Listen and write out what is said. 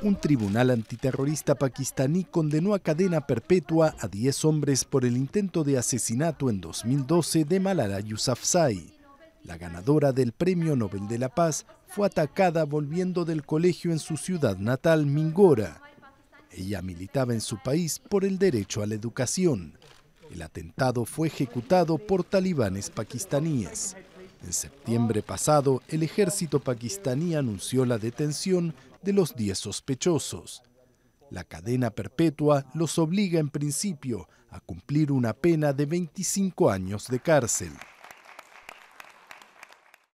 un tribunal antiterrorista pakistaní condenó a cadena perpetua a 10 hombres por el intento de asesinato en 2012 de Malala Yousafzai. La ganadora del Premio Nobel de la Paz fue atacada volviendo del colegio en su ciudad natal, Mingora. Ella militaba en su país por el derecho a la educación. El atentado fue ejecutado por talibanes pakistaníes. En septiembre pasado, el ejército pakistaní anunció la detención de los 10 sospechosos. La cadena perpetua los obliga en principio a cumplir una pena de 25 años de cárcel.